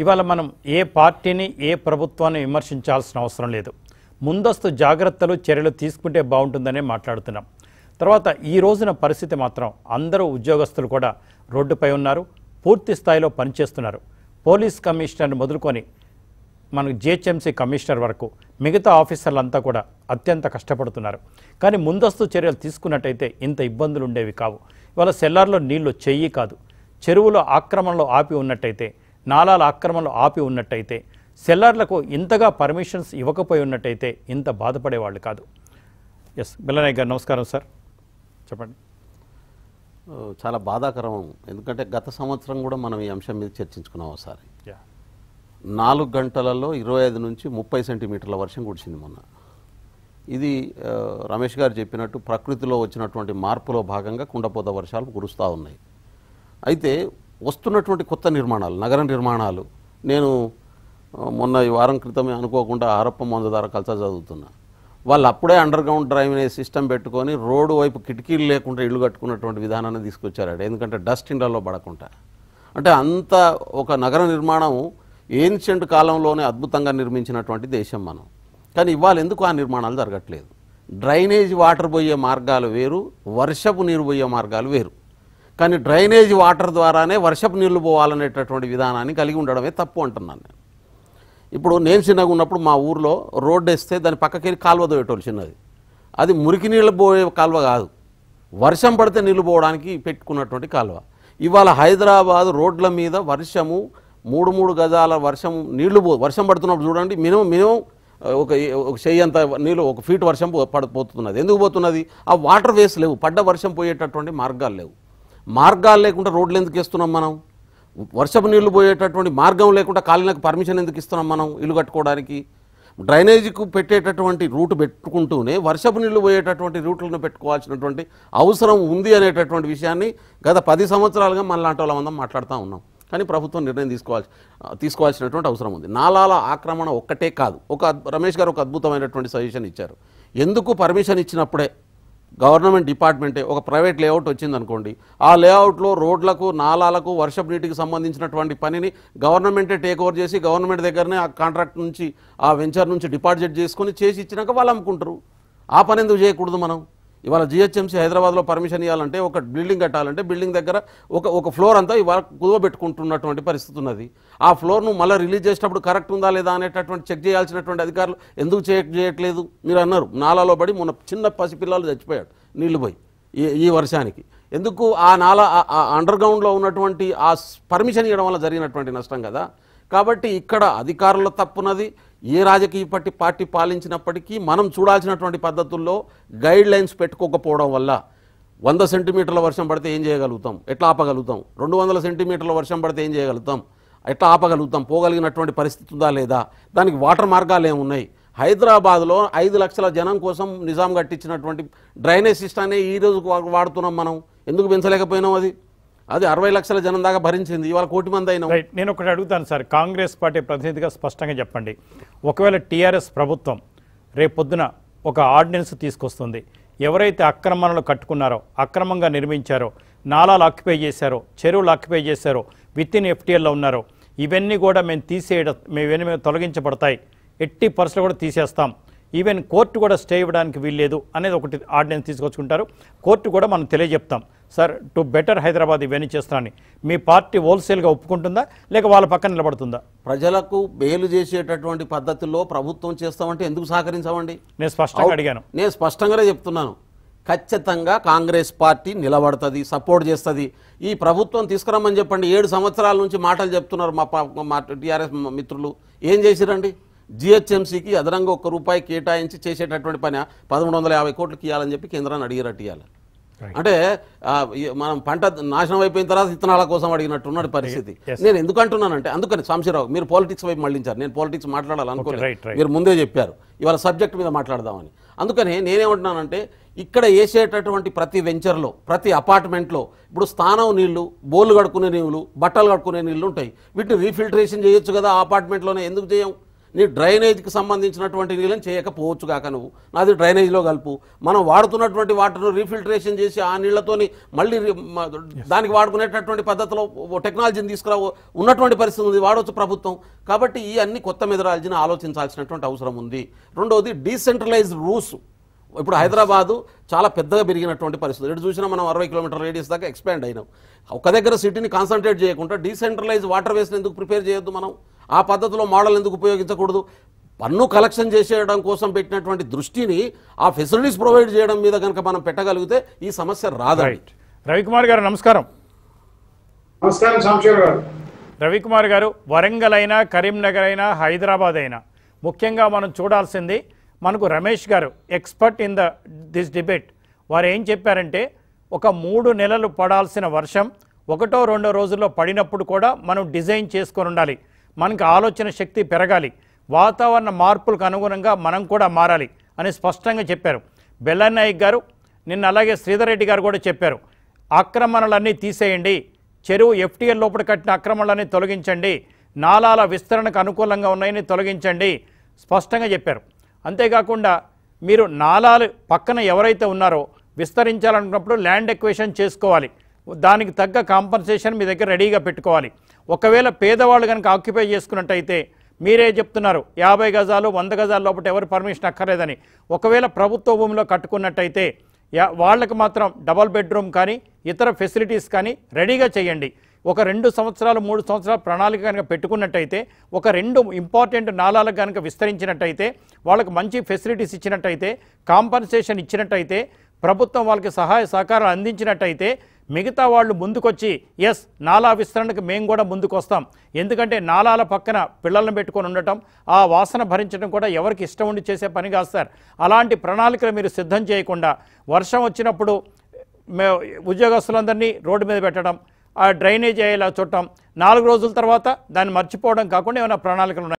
ఇవాళ మనం ఏ పార్టీని ఏ ప్రభుత్వాన్ని విమర్శించాల్సిన అవసరం లేదు ముందస్తు జాగ్రత్తలు చర్యలు తీసుకుంటే బాగుంటుందనే మాట్లాడుతున్నాం తర్వాత ఈ రోజున పరిస్థితి మాత్రం అందరూ ఉద్యోగస్తులు కూడా రోడ్డుపై ఉన్నారు పూర్తి స్థాయిలో పనిచేస్తున్నారు పోలీస్ కమిషనర్ని మొదలుకొని మనకు జిహెచ్ఎంసీ కమిషనర్ వరకు మిగతా ఆఫీసర్లంతా కూడా అత్యంత కష్టపడుతున్నారు కానీ ముందస్తు చర్యలు తీసుకున్నట్టయితే ఇంత ఇబ్బందులు ఉండేవి కావు ఇవాళ సెల్లార్లో నీళ్లు చెయ్యి కాదు చెరువులో ఆక్రమణలో ఆపి ఉన్నట్టయితే నాలాల ఆక్రమణలు ఆపి ఉన్నట్టయితే సెల్లార్లకు ఇంతగా పర్మిషన్స్ ఇవ్వకపోయి ఉన్నట్టయితే ఇంత బాధపడేవాళ్ళు కాదు ఎస్ బిల్లనాయక్ గారు నమస్కారం సార్ చెప్పండి చాలా బాధాకరం ఎందుకంటే గత సంవత్సరం కూడా మనం ఈ అంశం మీద చర్చించుకున్నాం ఒకసారి నాలుగు గంటలలో ఇరవై ఐదు నుంచి ముప్పై సెంటీమీటర్ల వర్షం కుడిచింది మొన్న ఇది రమేష్ గారు చెప్పినట్టు ప్రకృతిలో వచ్చినటువంటి మార్పులో భాగంగా కుండపోత వర్షాలు కురుస్తూ ఉన్నాయి అయితే వస్తున్నటువంటి కొత్త నిర్మాణాలు నగర నిర్మాణాలు నేను మొన్న ఈ వారం క్రితమే అనుకోకుండా ఆరప్ప మందుదార కలిసా చదువుతున్నా వాళ్ళు అప్పుడే అండర్గ్రౌండ్ డ్రైవ్ అనే సిస్టమ్ పెట్టుకొని రోడ్డు వైపు కిటికీలు లేకుండా ఇల్లు కట్టుకున్నటువంటి విధానాన్ని తీసుకొచ్చారు ఎందుకంటే డస్ట్ ఇండాలో పడకుండా అంటే అంత ఒక నగర నిర్మాణం ఏన్షియంట్ కాలంలోనే అద్భుతంగా నిర్మించినటువంటి దేశం మనం కానీ ఇవాళ ఎందుకు ఆ నిర్మాణాలు జరగట్లేదు డ్రైనేజ్ వాటర్ పోయే మార్గాలు వేరు వర్షపు నీరు పోయే మార్గాలు వేరు కానీ డ్రైనేజ్ వాటర్ ద్వారానే వర్షపు నీళ్లు పోవాలనేటటువంటి విధానాన్ని కలిగి ఉండడమే తప్పు అంటున్నాను నేను ఇప్పుడు నేను చిన్నగా ఉన్నప్పుడు మా ఊర్లో రోడ్డు వేస్తే దాని పక్కకి కాలువ దోయేటోళ్ళు చిన్నది అది మురికి నీళ్ళు పోయే కాలువ కాదు వర్షం పడితే నీళ్లు పోవడానికి పెట్టుకున్నటువంటి కాలువ ఇవాళ హైదరాబాద్ రోడ్ల మీద వర్షము మూడు మూడు గజాల వర్షం నీళ్లు పో వర్షం పడుతున్నప్పుడు చూడండి మినిమం మినిమం ఒక ఒక చెయ్యి అంత నీళ్ళు ఒక ఫీట్ వర్షం పడిపోతున్నది ఎందుకు పోతున్నది ఆ వాటర్ వేస్ లేవు పడ్డ వర్షం పోయేటటువంటి మార్గాలు లేవు మార్గాలు లేకుండా రోడ్లు ఎందుకు వేస్తున్నాం మనం వర్షపు నీళ్లు పోయేటటువంటి మార్గం లేకుండా కాలనీలకు పర్మిషన్ ఎందుకు ఇస్తున్నాం మనం ఇల్లు కట్టుకోవడానికి డ్రైనేజీకు పెట్టేటటువంటి రూట్ పెట్టుకుంటూనే వర్షపు నీళ్లు పోయేటటువంటి రూట్లను పెట్టుకోవాల్సినటువంటి అవసరం ఉంది అనేటటువంటి విషయాన్ని గత పది సంవత్సరాలుగా మనలాంటి వాళ్ళ మందం మాట్లాడుతూ ఉన్నాం కానీ ప్రభుత్వం నిర్ణయం తీసుకోవాల్సి తీసుకోవాల్సినటువంటి అవసరం ఉంది నాలాల ఆక్రమణ ఒక్కటే కాదు ఒక రమేష్ గారు ఒక అద్భుతమైనటువంటి సజెషన్ ఇచ్చారు ఎందుకు పర్మిషన్ ఇచ్చినప్పుడే గవర్నమెంట్ డిపార్ట్మెంటే ఒక ప్రైవేట్ లేఅవుట్ వచ్చిందనుకోండి ఆ లేఅవుట్లో రోడ్లకు నాలాలకు వర్షపు నీటికి సంబంధించినటువంటి పనిని గవర్నమెంటే టేక్ ఓవర్ చేసి గవర్నమెంట్ దగ్గరనే ఆ కాంట్రాక్ట్ నుంచి ఆ వెంచర్ నుంచి డిపాజిట్ చేసుకుని చేసి ఇచ్చినాక వాళ్ళు అమ్ముకుంటారు ఆ పని ఎందుకు చేయకూడదు మనం ఇవాళ జిహెచ్ఎంసీ హైదరాబాద్లో పర్మిషన్ ఇవ్వాలంటే ఒక బిల్డింగ్ కట్టాలంటే బిల్డింగ్ దగ్గర ఒక ఒక ఫ్లోర్ అంతా ఇవాళ కుదవబెట్టుకుంటున్నటువంటి పరిస్థితి ఉన్నది ఆ ఫ్లోర్ను మళ్ళీ రిలీజ్ చేసేటప్పుడు కరెక్ట్ ఉందా లేదా అనేటటువంటి చెక్ చేయాల్సినటువంటి అధికారులు ఎందుకు చెక్ చేయట్లేదు మీరు అన్నారు నాలాలో పడి మొన్న చిన్న పసిపిల్లలు చచ్చిపోయాడు నీళ్లు పోయి ఈ ఈ వర్షానికి ఎందుకు ఆ నాలా అండర్ గ్రౌండ్లో ఉన్నటువంటి ఆ పర్మిషన్ ఇవ్వడం వల్ల జరిగినటువంటి నష్టం కదా కాబట్టి ఇక్కడ అధికారుల తప్పున్నది ఏ రాజకీయ పార్టీ పార్టీ పాలించినప్పటికీ మనం చూడాల్సినటువంటి పద్ధతుల్లో గైడ్ లైన్స్ పెట్టుకోకపోవడం వల్ల వంద సెంటీమీటర్ల వర్షం పడితే ఏం చేయగలుగుతాం ఎట్లా ఆపగలుగుతాం రెండు వందల సెంటీమీటర్ల వర్షం పడితే ఏం చేయగలుగుతాం ఎట్లా ఆపగలుగుతాం పోగలిగినటువంటి పరిస్థితి ఉందా లేదా దానికి వాటర్ మార్గాలు ఏమున్నాయి హైదరాబాద్లో ఐదు లక్షల జనం కోసం నిజాం కట్టించినటువంటి డ్రైనేజ్ సిస్టాన్ని ఈ రోజు వాడుతున్నాం మనం ఎందుకు పెంచలేకపోయినాం అది అది అరవై లక్షల జనం దాకా భరించింది ఇవాళ కోటి మంది అయినా నేను ఒకటి అడుగుతాను సార్ కాంగ్రెస్ పార్టీ ప్రతినిధిగా స్పష్టంగా చెప్పండి ఒకవేళ టీఆర్ఎస్ ప్రభుత్వం రేపొద్దున ఒక ఆర్డినెన్స్ తీసుకొస్తుంది ఎవరైతే అక్రమాలను కట్టుకున్నారో అక్రమంగా నిర్మించారో నాలాలు ఆక్యుపై చేశారో చెరువులు ఆక్యుపై చేశారో విత్ ఇన్ ఎఫ్టీఎల్లో ఉన్నారో ఇవన్నీ కూడా మేము తీసేయడం మేము మేము తొలగించబడతాయి ఎట్టి పరిస్థితులు కూడా తీసేస్తాం ఈవెన్ కోర్టు కూడా స్టే ఇవ్వడానికి వీల్లేదు అనేది ఒకటి ఆర్డినెన్స్ తీసుకొచ్చుకుంటారు కోర్టు కూడా మనం తెలియజెప్తాం సార్ టు బెటర్ హైదరాబాద్ ఇవన్నీ చేస్తానని మీ పార్టీ హోల్సేల్గా ఒప్పుకుంటుందా లేక వాళ్ళ పక్కన నిలబడుతుందా ప్రజలకు బెయిల్ చేసేటటువంటి పద్ధతుల్లో ప్రభుత్వం చేస్తామంటే ఎందుకు సహకరించామండి నేను స్పష్టంగా అడిగాను నేను స్పష్టంగానే చెప్తున్నాను ఖచ్చితంగా కాంగ్రెస్ పార్టీ నిలబడుతుంది సపోర్ట్ చేస్తుంది ఈ ప్రభుత్వం తీసుకురమ్మని చెప్పండి ఏడు సంవత్సరాల నుంచి మాటలు చెప్తున్నారు మా టీఆర్ఎస్ మిత్రులు ఏం చేసిరండి జిహెచ్ఎంసీకి అదనంగా ఒక్క రూపాయి కేటాయించి చేసేటటువంటి పని పదమూడు వందల యాభై కోట్లకి ఇవ్వాలని చెప్పి కేంద్రాన్ని అడిగినట్టు ఇవ్వాలి అంటే మనం పంట నాశనం అయిపోయిన తర్వాత ఇత్తనాల కోసం అడిగినట్టున్నాడు పరిస్థితి నేను ఎందుకు అంటున్నానంటే అందుకని సాంశీరావు మీరు పాలిటిక్స్ వైపు మళ్ళించారు నేను పాలిటిక్స్ మాట్లాడాలనుకోలేదు మీరు ముందే చెప్పారు ఇవాళ సబ్జెక్ట్ మీద మాట్లాడదామని అందుకని నేనేమంటున్నానంటే ఇక్కడ వేసేటటువంటి ప్రతి వెంచర్లో ప్రతి అపార్ట్మెంట్లో ఇప్పుడు స్థానం నీళ్లు బోర్లు కడుక్కునే నీళ్ళు బట్టలు కడుక్కునే నీళ్ళు ఉంటాయి వీటిని రీఫిల్టరేషన్ చేయొచ్చు కదా అపార్ట్మెంట్లోనే ఎందుకు చేయం నీ డ్రైనేజ్కి సంబంధించినటువంటి నీళ్ళని చేయకపోవచ్చు కాక నువ్వు నాది డ్రైనేజ్లో కలుపు మనం వాడుతున్నటువంటి వాటర్ను రీఫిల్ట్రేషన్ చేసి ఆ నీళ్లతోని మళ్ళీ దానికి వాడుకునేటటువంటి పద్ధతిలో టెక్నాలజీని తీసుకురా ఉన్నటువంటి పరిస్థితి ఉంది వాడవచ్చు ప్రభుత్వం కాబట్టి ఈ అన్ని కొత్త మెథడాలజీని ఆలోచించాల్సినటువంటి అవసరం ఉంది రెండవది డీసెంట్రలైజ్డ్ రూల్స్ ఇప్పుడు హైదరాబాదు చాలా పెద్దగా పెరిగినటువంటి పరిస్థితి ఎటు చూసినా మనం అరవై కిలోమీటర్ రేడియస్ దాకా ఎక్స్పాండ్ అయినాం ఒక దగ్గర సిటీని కాన్సన్ట్రేట్ చేయకుండా డీసెంట్రలైజ్ వాటర్ వేస్ట్ని ఎందుకు ప్రిపేర్ చేయొద్దు మనం ఆ పద్ధతిలో మోడల్ ఎందుకు ఉపయోగించకూడదు పన్ను కలెక్షన్ చేసేయడం కోసం పెట్టినటువంటి దృష్టిని ఆ ఫెసిలిటీస్ ప్రొవైడ్ చేయడం మీద కనుక మనం పెట్టగలిగితే ఈ సమస్య రాదు రవికుమార్ గారు నమస్కారం నమస్కారం రవికుమార్ గారు వరంగల్ అయినా కరీంనగర్ అయినా హైదరాబాద్ అయినా ముఖ్యంగా మనం చూడాల్సింది మనకు Ramesh garu expert in the this debate వారు ఏం చెప్పారంటే ఒక మూడు నెలలు పడాల్సిన వర్షం ఒకటో రెండో రోజుల్లో పడినప్పుడు కూడా మనం డిజైన్ చేసుకొని ఉండాలి మనకు ఆలోచన శక్తి పెరగాలి వాతావరణ మార్పులకు అనుగుణంగా మనం కూడా మారాలి అని స్పష్టంగా చెప్పారు బెల్లనాయక్ గారు నిన్న అలాగే శ్రీధర్ రెడ్డి గారు కూడా చెప్పారు ఆక్రమణలన్నీ తీసేయండి చెరువు ఎఫ్టీఎల్ లోపల కట్టిన ఆక్రమణలన్నీ తొలగించండి నాలాల విస్తరణకు అనుకూలంగా ఉన్నాయని తొలగించండి స్పష్టంగా చెప్పారు అంతేకాకుండా మీరు నాలాలు పక్కన ఎవరైతే ఉన్నారో విస్తరించాలనుకున్నప్పుడు ల్యాండ్ ఎక్వేషన్ చేసుకోవాలి దానికి తగ్గ కాంపన్సేషన్ మీ దగ్గర రెడీగా పెట్టుకోవాలి ఒకవేళ పేదవాళ్ళు కనుక ఆక్యుపై చేసుకున్నట్టయితే మీరే చెప్తున్నారు యాభై గజాలు వంద గజాల లోపల ఎవరు పర్మిషన్ అక్కర్లేదని ఒకవేళ ప్రభుత్వ భూమిలో కట్టుకున్నట్టయితే వాళ్ళకి మాత్రం డబల్ బెడ్రూమ్ కానీ ఇతర ఫెసిలిటీస్ కానీ రెడీగా చేయండి ఒక రెండు సంవత్సరాలు మూడు సంవత్సరాల ప్రణాళిక కనుక పెట్టుకున్నట్టయితే ఒక రెండు ఇంపార్టెంట్ నాళాలకు కనుక విస్తరించినట్టయితే వాళ్ళకి మంచి ఫెసిలిటీస్ ఇచ్చినట్టయితే కాంపన్సేషన్ ఇచ్చినట్టయితే ప్రభుత్వం వాళ్ళకి సహాయ సహకారం అందించినట్టయితే మిగతా వాళ్ళు ముందుకొచ్చి ఎస్ నాలా విస్తరణకు మేము కూడా ముందుకు వస్తాం ఎందుకంటే నాలాల పక్కన పిల్లలను పెట్టుకొని ఉండటం ఆ వాసన భరించడం కూడా ఎవరికి ఇష్టం ఉండి చేసే పని కాదు సార్ అలాంటి ప్రణాళికలు మీరు సిద్ధం చేయకుండా వర్షం వచ్చినప్పుడు ఉద్యోగస్తులందరినీ రోడ్డు మీద పెట్టడం ఆ డ్రైనేజ్ అయ్యేలా చూడటం నాలుగు రోజుల తర్వాత దాన్ని మర్చిపోవడం కాకుండా ఏమైనా ప్రణాళికలు ఉన్నాయి